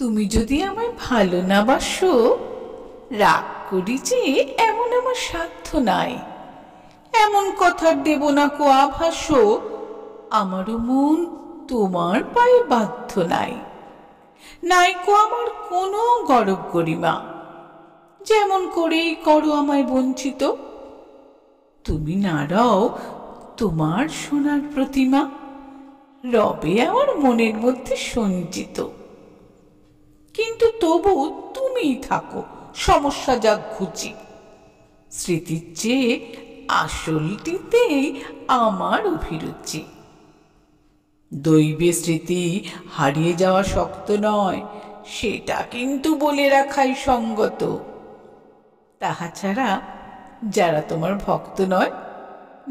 তুমি যদি আমায় ভালো না বাসো রাগ করি যে এমন আমার সাধ্য নাই এমন কথার দেব না কো আভাস আমারও মন তোমার পায়ে বাধ্য নাই নাই কো আমার কোনো গরব গরিমা যেমন করেই করো আমায় বঞ্চিত তুমি না রও তোমার সোনার প্রতিমা রবে আমার মনের মধ্যে সঞ্চিত কিন্তু তবু তুমিই থাকো সমস্যা যা ঘুচি স্মৃতির চেয়ে আসলটিতেই আমার অভিরুচি দৈবে স্মৃতি হারিয়ে যাওয়া শক্ত নয় সেটা কিন্তু বলে রাখাই সঙ্গত তাহা ছাড়া যারা তোমার ভক্ত নয়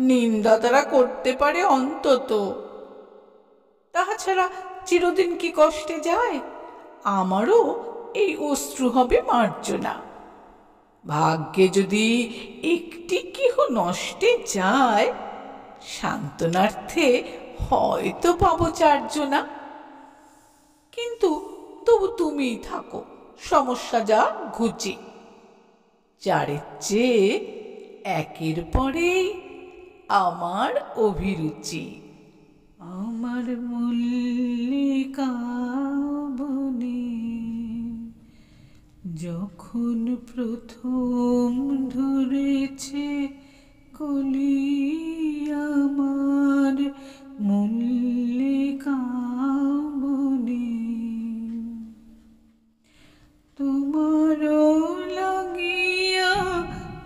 নিন্দা তারা করতে পারে অন্তত তাহা ছাড়া চিরদিন কি কষ্টে যায় আমারও এই অশ্রু হবে মার্জনা ভাগ্যে যদি একটি কেহ নষ্টে যায় সান্ত্বনার্থে হয়তো পাবো চারজনা কিন্তু তবু তুমিই থাকো সমস্যা যা ঘুচি চারের চেয়ে একের পরেই আমার অভিরুচি যখন প্রথম ধরেছে কলি আমার মল্লিকাবনে তোমার লাগিয়া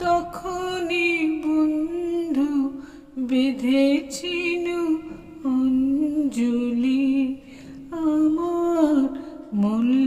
তখনই বন্ধু বেঁধেছি অঞ্জলি আমার মল্ল